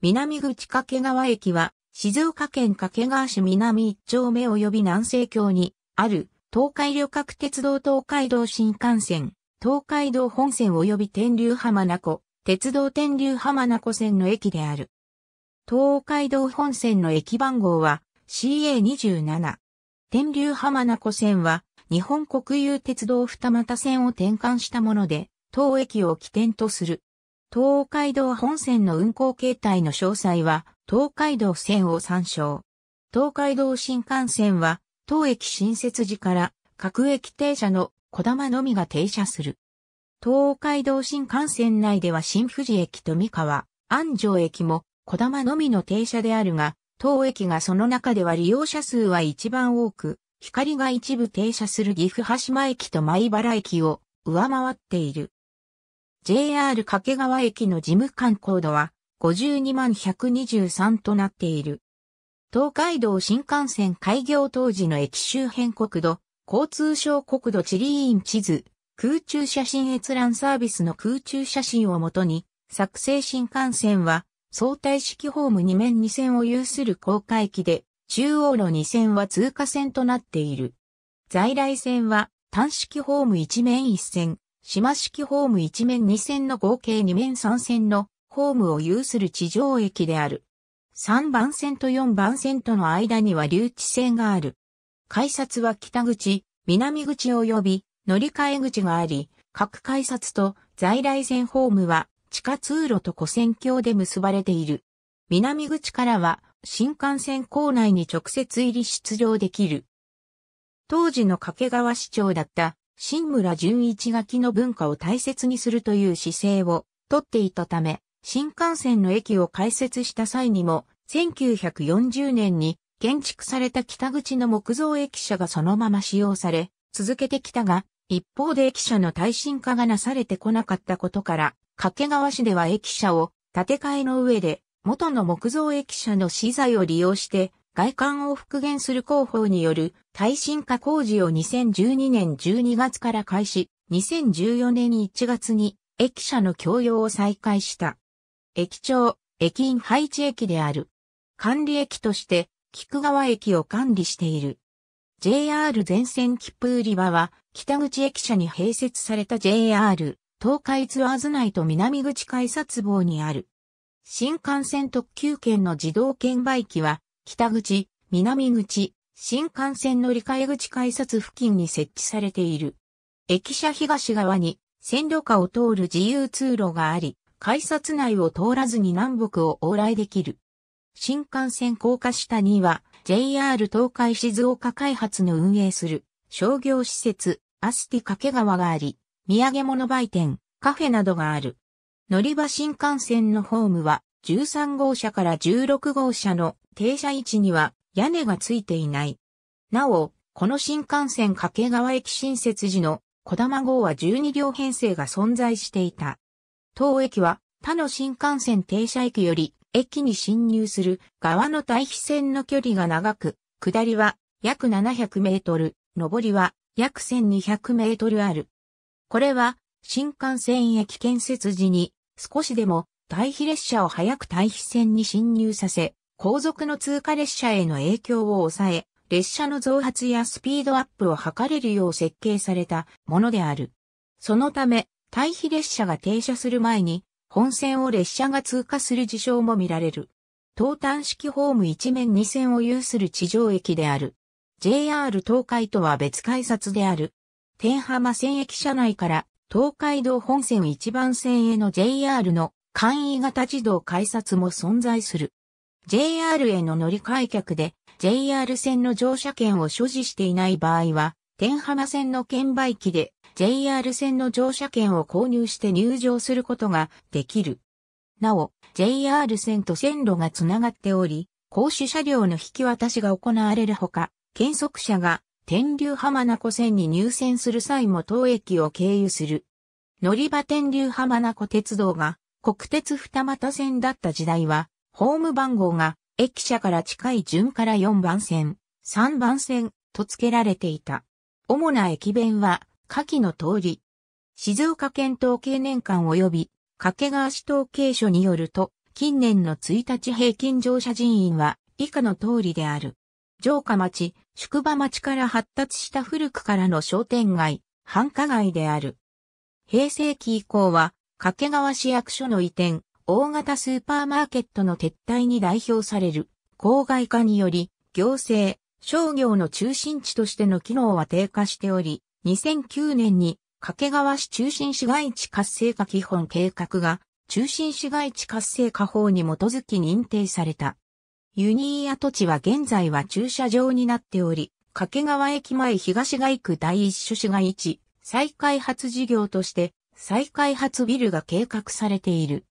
南口掛川駅は、静岡県掛川市南一丁目及び南西京に、ある、東海旅客鉄道東海道新幹線、東海道本線及び天竜浜名湖、鉄道天竜浜名湖線の駅である。東海道本線の駅番号は CA27。天竜浜名湖線は日本国有鉄道二股線を転換したもので、当駅を起点とする。東海道本線の運行形態の詳細は、東海道線を参照。東海道新幹線は、当駅新設時から各駅停車の小玉のみが停車する。東海道新幹線内では新富士駅と三河、安城駅も小玉のみの停車であるが、当駅がその中では利用者数は一番多く、光が一部停車する岐阜羽島駅と米原駅を上回っている。JR 掛川駅の事務官高度は52万123となっている。東海道新幹線開業当時の駅周辺国土、交通省国土地理院地図、空中写真閲覧サービスの空中写真をもとに、作成新幹線は相対式ホーム2面2線を有する高架駅で、中央路2線は通過線となっている。在来線は単式ホーム1面1線、島式ホーム1面2線の合計2面3線のホームを有する地上駅である。3番線と4番線との間には留置線がある。改札は北口、南口及び乗り換え口があり、各改札と在来線ホームは地下通路と古線橋で結ばれている。南口からは新幹線構内に直接入り出場できる。当時の掛川市長だった新村純一が木の文化を大切にするという姿勢をとっていたため、新幹線の駅を開設した際にも、1940年に建築された北口の木造駅舎がそのまま使用され、続けてきたが、一方で駅舎の耐震化がなされてこなかったことから、掛川市では駅舎を建て替えの上で元の木造駅舎の資材を利用して外観を復元する広報による耐震化工事を2012年12月から開始、2014年1月に駅舎の共用を再開した。駅長、駅員配置駅である。管理駅として菊川駅を管理している。JR 全線切符売り場は北口駅舎に併設された JR 東海ツアーズ内と南口改札棒にある。新幹線特急券の自動券売機は北口、南口、新幹線乗り換え口改札付近に設置されている。駅舎東側に線路下を通る自由通路があり、改札内を通らずに南北を往来できる。新幹線高架下には JR 東海静岡開発の運営する商業施設アスティ掛川があり、土産物売店、カフェなどがある。乗り場新幹線のホームは13号車から16号車の停車位置には屋根がついていない。なお、この新幹線掛川駅新設時の小玉号は12両編成が存在していた。当駅は他の新幹線停車駅より駅に進入する側の対比線の距離が長く、下りは約700メートル、上りは約1200メートルある。これは新幹線駅建設時に少しでも退避列車を早く退避線に進入させ、後続の通過列車への影響を抑え、列車の増発やスピードアップを図れるよう設計されたものである。そのため、退避列車が停車する前に、本線を列車が通過する事象も見られる。東端式ホーム一面二線を有する地上駅である。JR 東海とは別改札である。天浜線駅車内から東海道本線一番線への JR の簡易型自動改札も存在する。JR への乗り換え客で JR 線の乗車券を所持していない場合は、天浜線の券売機で JR 線の乗車券を購入して入場することができる。なお、JR 線と線路がつながっており、公主車両の引き渡しが行われるほか、検測者が天竜浜名湖線に入線する際も当駅を経由する。乗り場天竜浜名湖鉄道が国鉄二股線だった時代は、ホーム番号が駅舎から近い順から4番線、3番線と付けられていた。主な駅弁は、下記の通り。静岡県統計年間及び、掛川市統計所によると、近年の1日平均乗車人員は以下の通りである。城下町、宿場町から発達した古くからの商店街、繁華街である。平成期以降は掛川市役所の移転、大型スーパーマーケットの撤退に代表される、郊外化により、行政、商業の中心地としての機能は低下しており、2009年に掛川市中心市街地活性化基本計画が中心市街地活性化法に基づき認定された。ユニー跡地は現在は駐車場になっており、掛川駅前東街区第一種市街地再開発事業として再開発ビルが計画されている。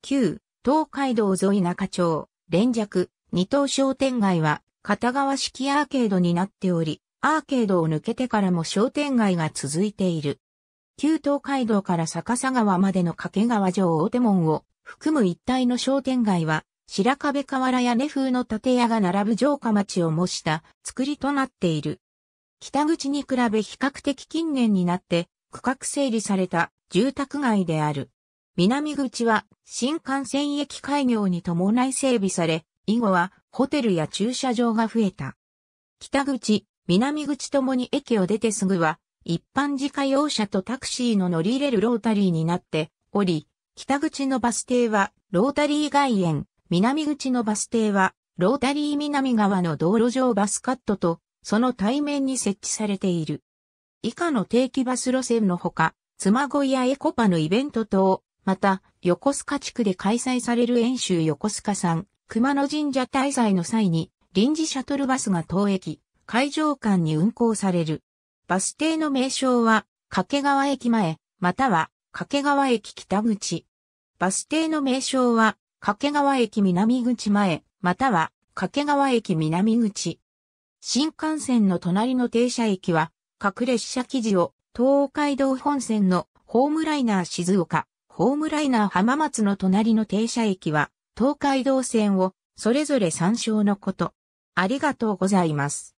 旧東海道沿い中町、連弱、二等商店街は片側式アーケードになっており、アーケードを抜けてからも商店街が続いている。旧東海道から逆さ川までの掛川城大手門を含む一帯の商店街は、白壁瓦屋根風の建屋が並ぶ城下町を模した作りとなっている。北口に比べ比較的近年になって区画整理された住宅街である。南口は新幹線駅開業に伴い整備され、以後はホテルや駐車場が増えた。北口、南口ともに駅を出てすぐは、一般自家用車とタクシーの乗り入れるロータリーになっており、北口のバス停はロータリー外苑、南口のバス停はロータリー南側の道路上バスカットと、その対面に設置されている。以下の定期バス路線のほか、妻小やエコパのイベント等、また、横須賀地区で開催される演習横須賀ん、熊野神社滞在の際に、臨時シャトルバスが当駅、会場間に運行される。バス停の名称は、掛川駅前、または、掛川駅北口。バス停の名称は、掛川駅南口前、または、掛川駅南口。新幹線の隣の停車駅は、隠れ車記事を東海道本線のホームライナー静岡、ホームライナー浜松の隣の停車駅は、東海道線をそれぞれ参照のこと。ありがとうございます。